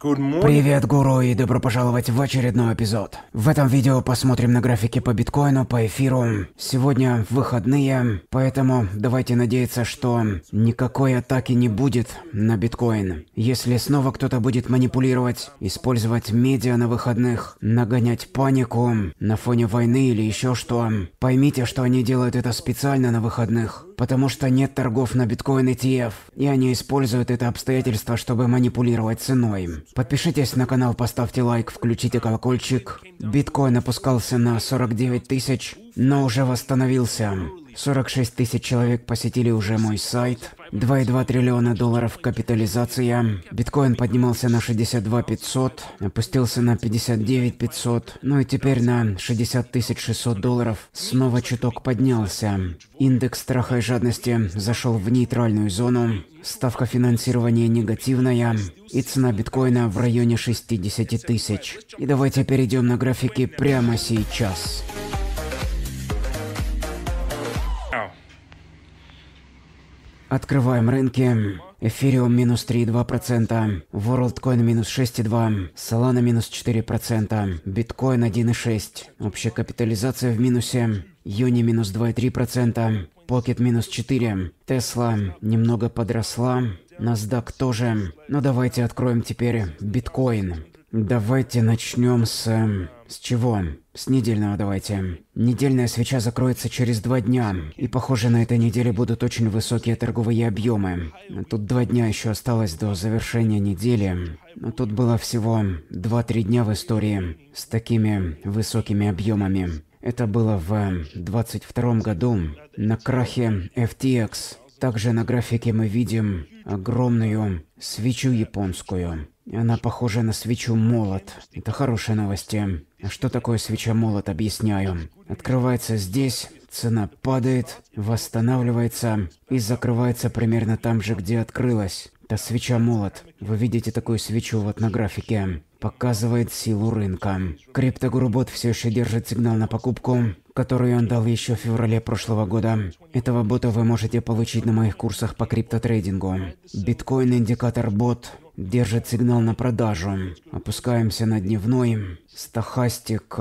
Привет, гуру, и добро пожаловать в очередной эпизод. В этом видео посмотрим на графики по биткоину, по эфиру. Сегодня выходные, поэтому давайте надеяться, что никакой атаки не будет на биткоин. Если снова кто-то будет манипулировать, использовать медиа на выходных, нагонять панику на фоне войны или еще что, поймите, что они делают это специально на выходных потому что нет торгов на биткоин ETF, и они используют это обстоятельство, чтобы манипулировать ценой. Подпишитесь на канал, поставьте лайк, включите колокольчик. Биткоин опускался на 49 тысяч, но уже восстановился. 46 тысяч человек посетили уже мой сайт. 2,2 триллиона долларов капитализация. Биткоин поднимался на 62 500, опустился на 59 500, ну и теперь на 60 600 долларов снова чуток поднялся. Индекс страха и жадности зашел в нейтральную зону. Ставка финансирования негативная и цена биткоина в районе 60 тысяч. И давайте перейдем на графики прямо сейчас. Открываем рынки. Эфириум минус 3,2%, Ворлдкоин минус 6,2%, Solana минус 4%, биткоин 1,6%, общая капитализация в минусе, Юни минус 2,3%, Покет минус 4%, Тесла немного подросла, NASDAQ тоже. Но ну, давайте откроем теперь биткоин. Давайте начнем с... Э, с чего? С недельного давайте. Недельная свеча закроется через два дня, и похоже на этой неделе будут очень высокие торговые объемы. Тут два дня еще осталось до завершения недели, но тут было всего 2-3 дня в истории с такими высокими объемами. Это было в 22 году на крахе FTX. Также на графике мы видим огромную свечу японскую. Она похожа на свечу молот. Это хорошие новости. Что такое свеча молот, объясняю. Открывается здесь, цена падает, восстанавливается и закрывается примерно там же, где открылась. Это свеча молот. Вы видите такую свечу вот на графике показывает силу рынка. Криптогурубот все еще держит сигнал на покупку, который он дал еще в феврале прошлого года. Этого бота вы можете получить на моих курсах по криптотрейдингу. Биткоин-индикатор-бот держит сигнал на продажу. Опускаемся на дневной. Стахастик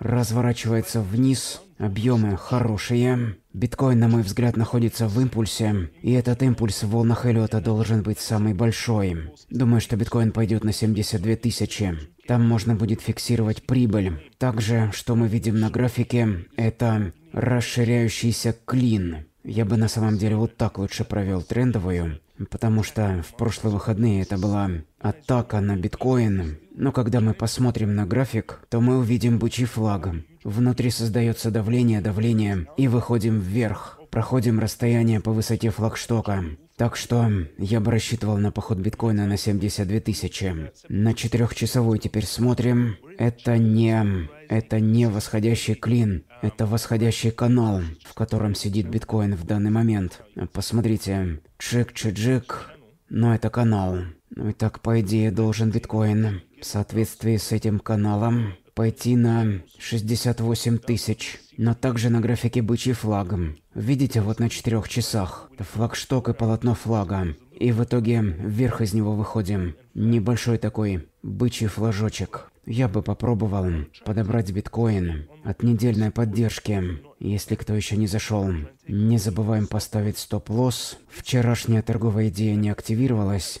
разворачивается вниз. Объемы хорошие. Биткоин, на мой взгляд, находится в импульсе, и этот импульс в волнах Эллиота должен быть самый большой. Думаю, что биткоин пойдет на 72 тысячи. Там можно будет фиксировать прибыль. Также, что мы видим на графике, это расширяющийся клин. Я бы на самом деле вот так лучше провел трендовую, потому что в прошлые выходные это была атака на биткоин, но когда мы посмотрим на график, то мы увидим бучи флагом. Внутри создается давление, давлением и выходим вверх. Проходим расстояние по высоте флагштока. Так что я бы рассчитывал на поход биткоина на 72 тысячи. На четырехчасовой теперь смотрим. Это не... Это не восходящий клин. Это восходящий канал, в котором сидит биткоин в данный момент. Посмотрите. чик чи чик Но это канал. Ну и так по идее, должен биткоин в соответствии с этим каналом пойти на 68 тысяч, но также на графике бычий флагом. Видите, вот на четырех часах. Флагшток и полотно флага. И в итоге вверх из него выходим. Небольшой такой бычий флажочек. Я бы попробовал подобрать биткоин от недельной поддержки, если кто еще не зашел. Не забываем поставить стоп-лосс. Вчерашняя торговая идея не активировалась,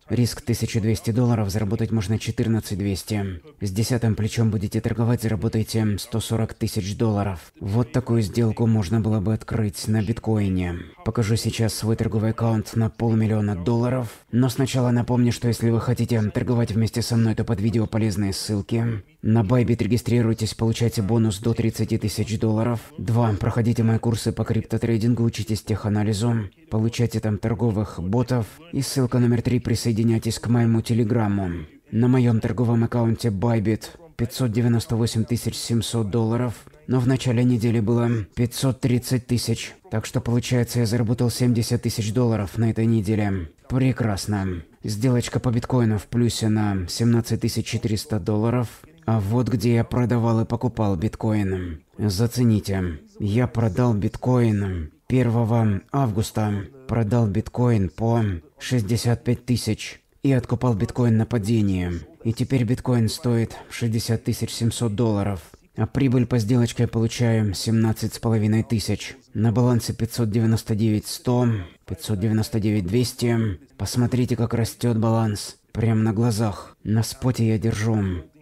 Риск 1200 долларов, заработать можно 14200. С десятым плечом будете торговать, заработаете 140 тысяч долларов. Вот такую сделку можно было бы открыть на биткоине. Покажу сейчас свой торговый аккаунт на полмиллиона долларов. Но сначала напомню, что если вы хотите торговать вместе со мной, то под видео полезные ссылки. На Bybit регистрируйтесь, получайте бонус до 30 тысяч долларов. Два. Проходите мои курсы по криптотрейдингу, учитесь теханализу, получайте там торговых ботов. И ссылка номер три Присоединяйтесь присоединяйтесь к моему телеграмму. На моем торговом аккаунте Bybit 598 700 долларов, но в начале недели было 530 тысяч. Так что получается я заработал 70 тысяч долларов на этой неделе. Прекрасно. Сделочка по биткоину в плюсе на 17 400 долларов. А вот где я продавал и покупал биткоин. Зацените. Я продал биткоин 1 августа продал биткоин по 65 тысяч и откупал биткоин на падении. И теперь биткоин стоит 60 тысяч 700 долларов. А прибыль по сделочке получаем 17 с половиной тысяч. На балансе 599 100, 599 200. Посмотрите, как растет баланс. Прям на глазах. На споте я держу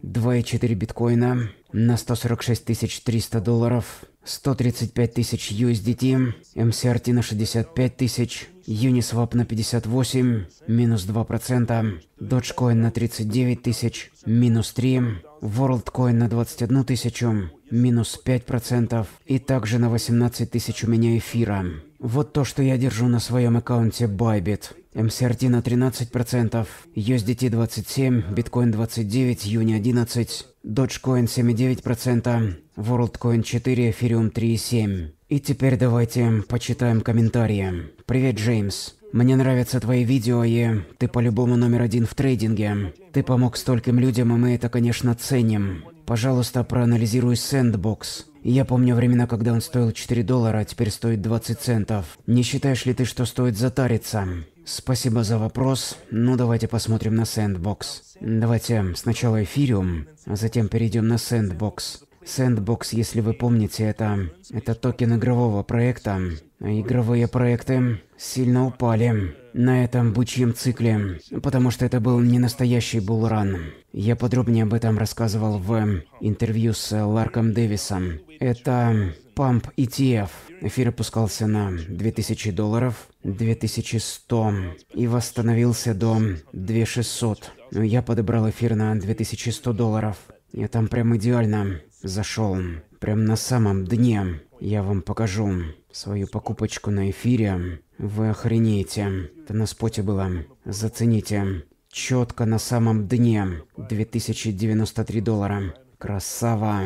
2,4 биткоина на 146 300 долларов, 135 тысяч USDT, MCRT эм на 65 тысяч, Uniswap на 58, минус 2%, Dogecoin на 39 тысяч, минус 3, WorldCoin на 21 тысячу, минус 5%, и также на 18 тысяч у меня эфира. Вот то, что я держу на своем аккаунте Bybit. MCRT на 13%, USDT 27%, Bitcoin 29%, Юни 11%, Dogecoin 7,9%, WorldCoin 4, Ethereum 3,7%. И теперь давайте почитаем комментарии. Привет, Джеймс. Мне нравятся твои видео, и ты по-любому номер один в трейдинге. Ты помог стольким людям, и мы это, конечно, ценим. Пожалуйста, проанализируй Сэндбокс. Я помню времена, когда он стоил 4 доллара, а теперь стоит 20 центов. Не считаешь ли ты, что стоит затариться? Спасибо за вопрос. Ну, давайте посмотрим на Сэндбокс. Давайте сначала эфириум, а затем перейдем на Сэндбокс. Сэндбокс, если вы помните, это... это токен игрового проекта. Игровые проекты сильно упали на этом бычьем цикле, потому что это был не настоящий булран. Я подробнее об этом рассказывал в интервью с Ларком Дэвисом. Это памп ETF. Эфир опускался на 2000 долларов, 2100 и восстановился до 2600. Но я подобрал эфир на 2100 долларов. Я там прям идеально зашел. Прям на самом дне. Я вам покажу свою покупочку на эфире, вы охренеете. Это на споте было. Зацените. Четко на самом дне. 2093 доллара. Красава.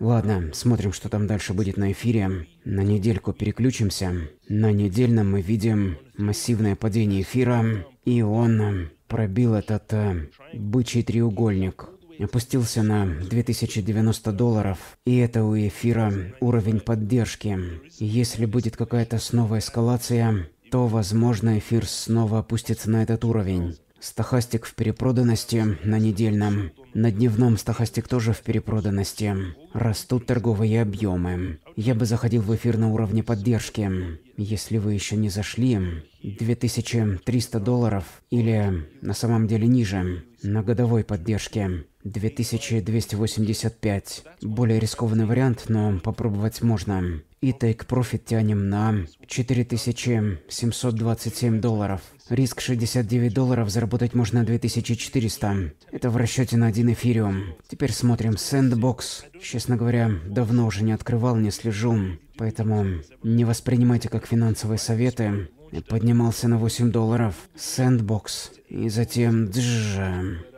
Ладно, смотрим, что там дальше будет на эфире. На недельку переключимся. На недельном мы видим массивное падение эфира. И он пробил этот э, бычий треугольник опустился на 2090 долларов, и это у эфира уровень поддержки. если будет какая-то снова эскалация, то, возможно, эфир снова опустится на этот уровень. Стахастик в перепроданности на недельном. На дневном стахастик тоже в перепроданности. Растут торговые объемы. Я бы заходил в эфир на уровне поддержки. Если вы еще не зашли, 2300 долларов или на самом деле ниже, на годовой поддержке. 2285. Более рискованный вариант, но попробовать можно. И take profit тянем на 4727 долларов. Риск 69 долларов, заработать можно 2400. Это в расчете на один эфириум. Теперь смотрим sandbox. Честно говоря, давно уже не открывал, не слежу. Поэтому не воспринимайте как финансовые советы поднимался на 8 долларов, сэндбокс, и затем джжж,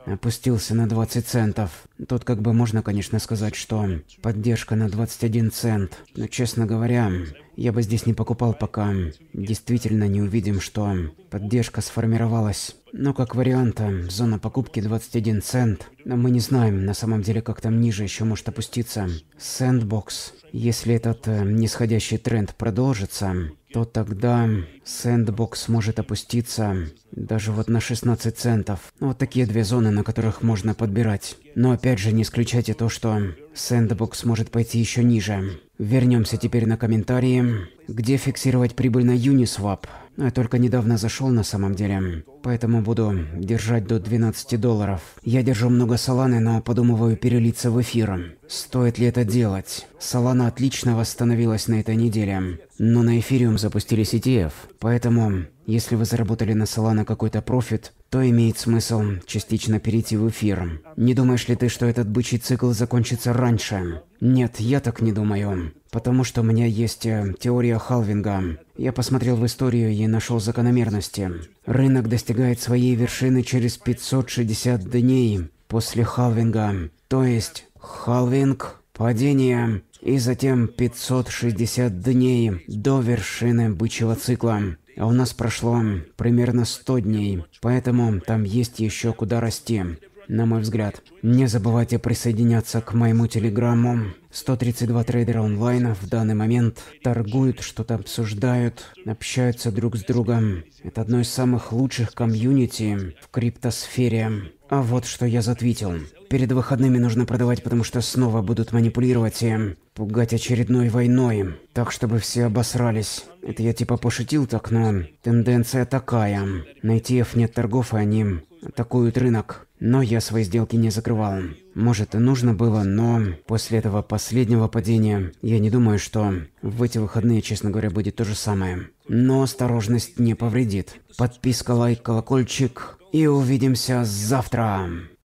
опустился на 20 центов. Тут как бы можно, конечно, сказать, что поддержка на 21 цент. Но, честно говоря, я бы здесь не покупал, пока действительно не увидим, что поддержка сформировалась. Но как варианта, зона покупки 21 цент. Но мы не знаем, на самом деле, как там ниже еще может опуститься. Сэндбокс. Если этот э, нисходящий тренд продолжится, то тогда сэндбокс может опуститься даже вот на 16 центов. Ну, вот такие две зоны, на которых можно подбирать. Но опять же, не исключайте то, что сэндбокс может пойти еще ниже. Вернемся теперь на комментарии, где фиксировать прибыль на Uniswap. Я только недавно зашел на самом деле, поэтому буду держать до 12 долларов. Я держу много саланы, но подумываю перелиться в эфир. Стоит ли это делать? Салана отлично восстановилась на этой неделе, но на эфириум запустили CTF, e поэтому если вы заработали на салана какой-то профит, то имеет смысл частично перейти в эфир. Не думаешь ли ты, что этот бычий цикл закончится раньше? Нет, я так не думаю. Потому что у меня есть э, теория халвинга. Я посмотрел в историю и нашел закономерности. Рынок достигает своей вершины через 560 дней после халвинга. То есть халвинг, падение и затем 560 дней до вершины бычьего цикла. А у нас прошло примерно 100 дней, поэтому там есть еще куда расти, на мой взгляд. Не забывайте присоединяться к моему телеграмму. 132 трейдера онлайн в данный момент торгуют, что-то обсуждают, общаются друг с другом. Это одно из самых лучших комьюнити в криптосфере. А вот что я затвитил. Перед выходными нужно продавать, потому что снова будут манипулировать и пугать очередной войной. Так, чтобы все обосрались. Это я типа пошутил так, но тенденция такая. На ETF нет торгов, и они атакуют рынок. Но я свои сделки не закрывал. Может и нужно было, но после этого последнего падения, я не думаю, что в эти выходные, честно говоря, будет то же самое. Но осторожность не повредит. Подписка, лайк, колокольчик. И увидимся завтра.